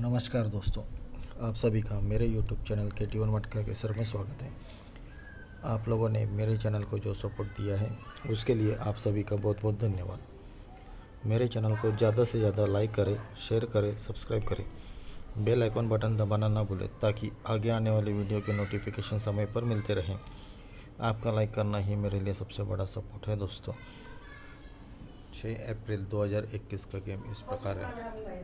नमस्कार दोस्तों आप सभी का मेरे YouTube चैनल के टीवन मटका के सर में स्वागत है आप लोगों ने मेरे चैनल को जो सपोर्ट दिया है उसके लिए आप सभी का बहुत बहुत धन्यवाद मेरे चैनल को ज़्यादा से ज़्यादा लाइक करें शेयर करें सब्सक्राइब करें बेल आइकॉन बटन दबाना ना भूलें ताकि आगे आने वाली वीडियो के नोटिफिकेशन समय पर मिलते रहें आपका लाइक करना ही मेरे लिए सबसे बड़ा सपोर्ट है दोस्तों छः अप्रैल 2021 का गेम इस प्रकार है